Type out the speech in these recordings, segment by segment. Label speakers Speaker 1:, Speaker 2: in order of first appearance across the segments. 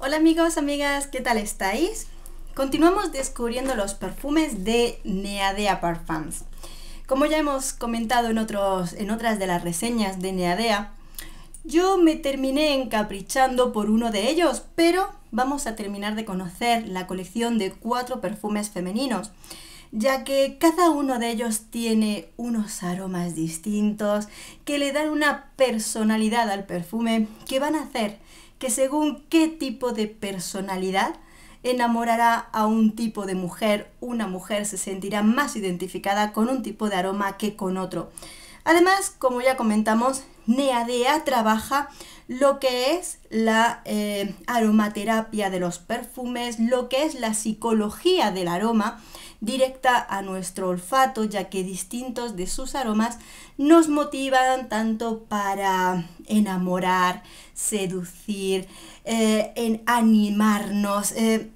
Speaker 1: Hola amigos, amigas, ¿qué tal estáis? Continuamos descubriendo los perfumes de Neadea Parfums. Como ya hemos comentado en, otros, en otras de las reseñas de Neadea, yo me terminé encaprichando por uno de ellos, pero vamos a terminar de conocer la colección de cuatro perfumes femeninos, ya que cada uno de ellos tiene unos aromas distintos que le dan una personalidad al perfume que van a hacer que según qué tipo de personalidad enamorará a un tipo de mujer, una mujer se sentirá más identificada con un tipo de aroma que con otro. Además, como ya comentamos, Neadea trabaja lo que es la eh, aromaterapia de los perfumes, lo que es la psicología del aroma, directa a nuestro olfato, ya que distintos de sus aromas nos motivan tanto para enamorar, seducir, eh, en animarnos, eh,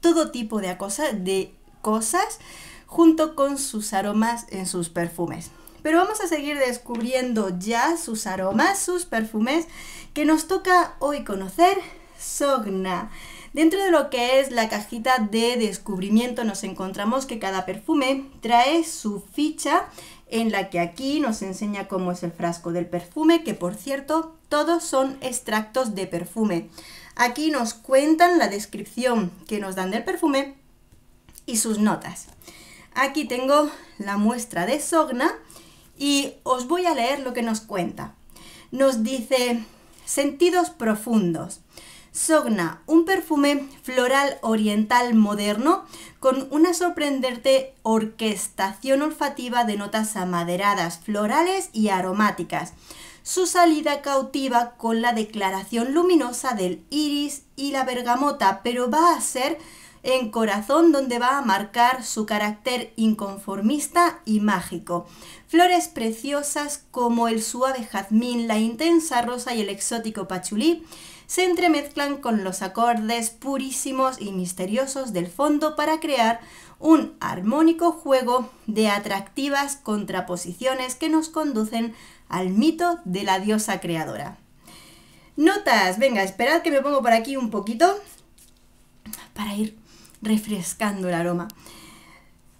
Speaker 1: todo tipo de, de cosas junto con sus aromas en sus perfumes. Pero vamos a seguir descubriendo ya sus aromas, sus perfumes, que nos toca hoy conocer Sogna. Dentro de lo que es la cajita de descubrimiento nos encontramos que cada perfume trae su ficha en la que aquí nos enseña cómo es el frasco del perfume, que por cierto todos son extractos de perfume. Aquí nos cuentan la descripción que nos dan del perfume y sus notas. Aquí tengo la muestra de Sogna y os voy a leer lo que nos cuenta. Nos dice sentidos profundos. Sogna, un perfume floral oriental moderno con una sorprendente orquestación olfativa de notas amaderadas, florales y aromáticas. Su salida cautiva con la declaración luminosa del iris y la bergamota, pero va a ser en corazón donde va a marcar su carácter inconformista y mágico. Flores preciosas como el suave jazmín, la intensa rosa y el exótico pachulí se entremezclan con los acordes purísimos y misteriosos del fondo para crear un armónico juego de atractivas contraposiciones que nos conducen al mito de la diosa creadora. Notas, venga, esperad que me pongo por aquí un poquito para ir refrescando el aroma.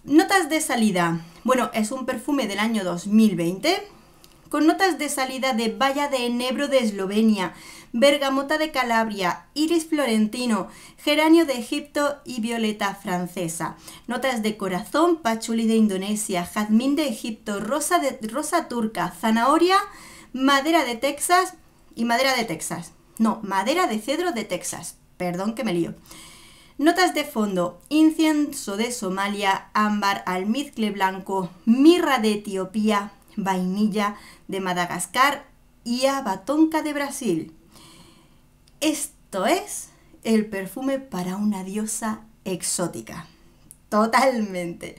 Speaker 1: Notas de salida. Bueno, es un perfume del año 2020 con notas de salida de Valla de Enebro de Eslovenia, Bergamota de Calabria, Iris florentino, Geranio de Egipto y Violeta francesa. Notas de corazón, Pachuli de Indonesia, Jazmín de Egipto, Rosa, de, rosa turca, Zanahoria, Madera de Texas y Madera de Texas. No, Madera de Cedro de Texas. Perdón que me lío. Notas de fondo, incienso de Somalia, ámbar, almizcle blanco, mirra de Etiopía, vainilla de Madagascar y Abatonca de Brasil. Esto es el perfume para una diosa exótica. Totalmente.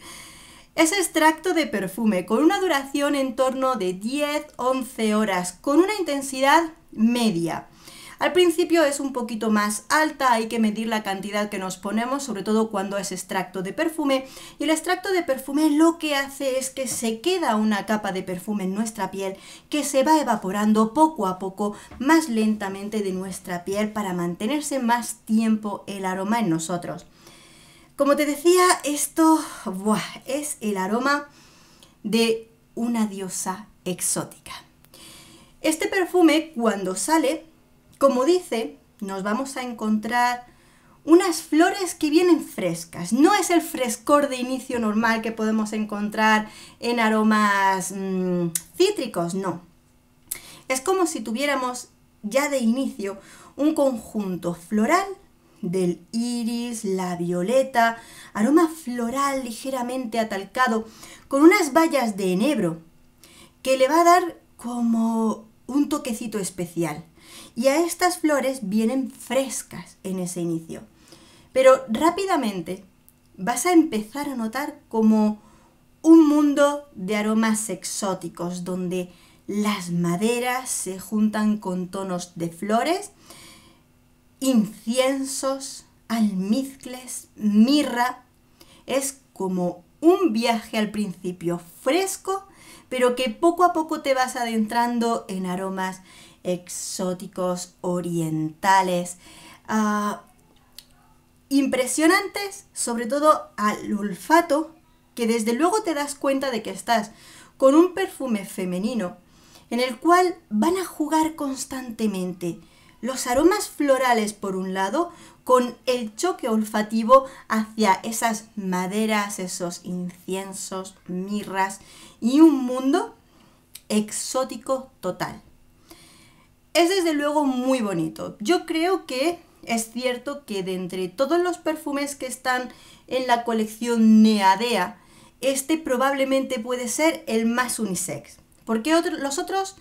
Speaker 1: Es extracto de perfume con una duración en torno de 10-11 horas, con una intensidad media. Al principio es un poquito más alta, hay que medir la cantidad que nos ponemos, sobre todo cuando es extracto de perfume. Y el extracto de perfume lo que hace es que se queda una capa de perfume en nuestra piel que se va evaporando poco a poco, más lentamente de nuestra piel para mantenerse más tiempo el aroma en nosotros. Como te decía, esto es el aroma de una diosa exótica. Este perfume cuando sale como dice, nos vamos a encontrar unas flores que vienen frescas. No es el frescor de inicio normal que podemos encontrar en aromas mm, cítricos, no. Es como si tuviéramos ya de inicio un conjunto floral del iris, la violeta, aroma floral ligeramente atalcado, con unas vallas de enebro, que le va a dar como un toquecito especial. Y a estas flores vienen frescas en ese inicio. Pero rápidamente vas a empezar a notar como un mundo de aromas exóticos, donde las maderas se juntan con tonos de flores, inciensos, almizcles, mirra. Es como un viaje al principio fresco pero que poco a poco te vas adentrando en aromas exóticos, orientales, ah, impresionantes, sobre todo al olfato, que desde luego te das cuenta de que estás con un perfume femenino en el cual van a jugar constantemente los aromas florales por un lado con el choque olfativo hacia esas maderas, esos inciensos, mirras, y un mundo exótico total. Es desde luego muy bonito. Yo creo que es cierto que de entre todos los perfumes que están en la colección Neadea, este probablemente puede ser el más unisex. Porque los otros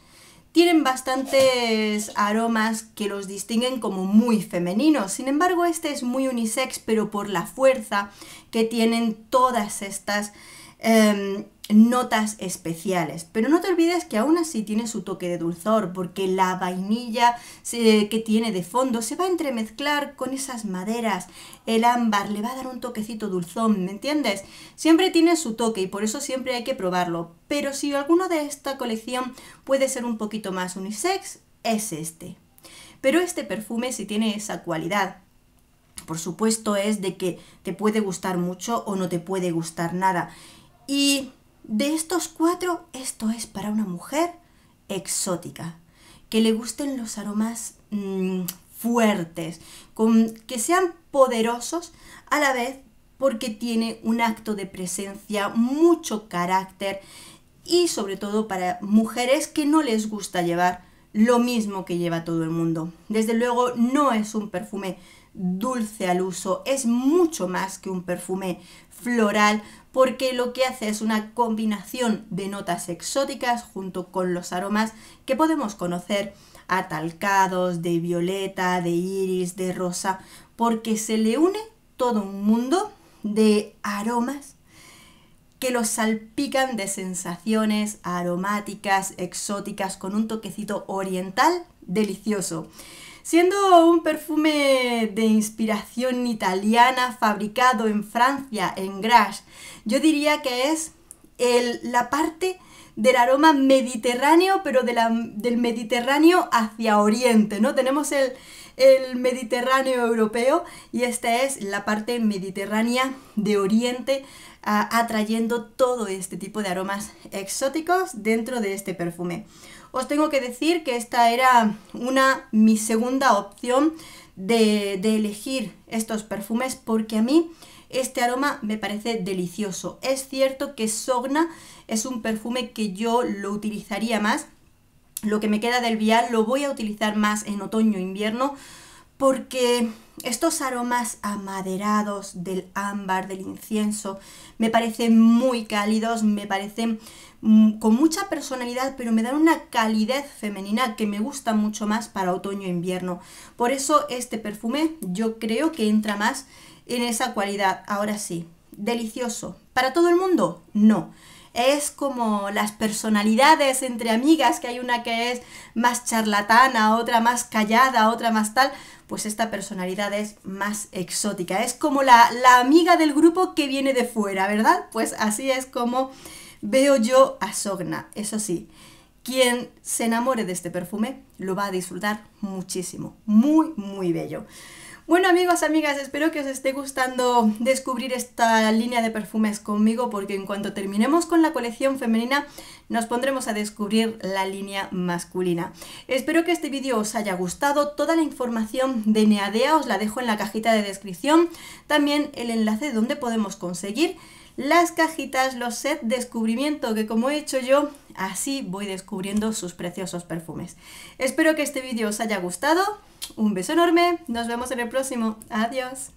Speaker 1: tienen bastantes aromas que los distinguen como muy femeninos. Sin embargo, este es muy unisex, pero por la fuerza que tienen todas estas em, notas especiales. Pero no te olvides que aún así tiene su toque de dulzor, porque la vainilla que tiene de fondo se va a entremezclar con esas maderas. El ámbar le va a dar un toquecito dulzón, ¿me entiendes? Siempre tiene su toque y por eso siempre hay que probarlo. Pero si alguno de esta colección puede ser un poquito más unisex, es este. Pero este perfume si tiene esa cualidad, por supuesto, es de que te puede gustar mucho o no te puede gustar nada. Y de estos cuatro, esto es para una mujer exótica, que le gusten los aromas mm, fuertes, con, que sean poderosos a la vez porque tiene un acto de presencia, mucho carácter y sobre todo para mujeres que no les gusta llevar lo mismo que lleva todo el mundo. Desde luego no es un perfume dulce al uso, es mucho más que un perfume floral porque lo que hace es una combinación de notas exóticas junto con los aromas que podemos conocer atalcados de violeta, de iris, de rosa, porque se le une todo un mundo de aromas que los salpican de sensaciones aromáticas, exóticas, con un toquecito oriental delicioso. Siendo un perfume de inspiración italiana fabricado en Francia, en Grasse, yo diría que es la parte del aroma mediterráneo, pero del Mediterráneo hacia Oriente, ¿no? Tenemos el, Mediterráneo europeo y esta es la parte mediterránea de Oriente atrayendo todo este tipo de aromas exóticos dentro de este perfume os tengo que decir que esta era una mi segunda opción de, de elegir estos perfumes porque a mí este aroma me parece delicioso. Es cierto que Sogna es un perfume que yo lo utilizaría más. Lo que me queda del vial lo voy a utilizar más en otoño-invierno porque estos aromas amaderados del ámbar, del incienso, me parecen muy cálidos, me parecen mm, con mucha personalidad, pero me dan una calidez femenina que me gusta mucho más para otoño e invierno. Por eso este perfume yo creo que entra más en esa cualidad. Ahora sí, delicioso. ¿Para todo el mundo? No es como las personalidades entre amigas, que hay una que es más charlatana, otra más callada, otra más tal, pues esta personalidad es más exótica. Es como la, la amiga del grupo que viene de fuera, ¿verdad? Pues así es como veo yo a Sogna, eso sí. Quien se enamore de este perfume lo va a disfrutar muchísimo, muy, muy bello. Bueno amigos, amigas, espero que os esté gustando descubrir esta línea de perfumes conmigo porque en cuanto terminemos con la colección femenina nos pondremos a descubrir la línea masculina. Espero que este vídeo os haya gustado, toda la información de Neadea os la dejo en la cajita de descripción, también el enlace donde podemos conseguir las cajitas, los set descubrimiento que como he hecho yo, así voy descubriendo sus preciosos perfumes. Espero que este vídeo os haya gustado un beso enorme, nos vemos en el próximo. Adiós.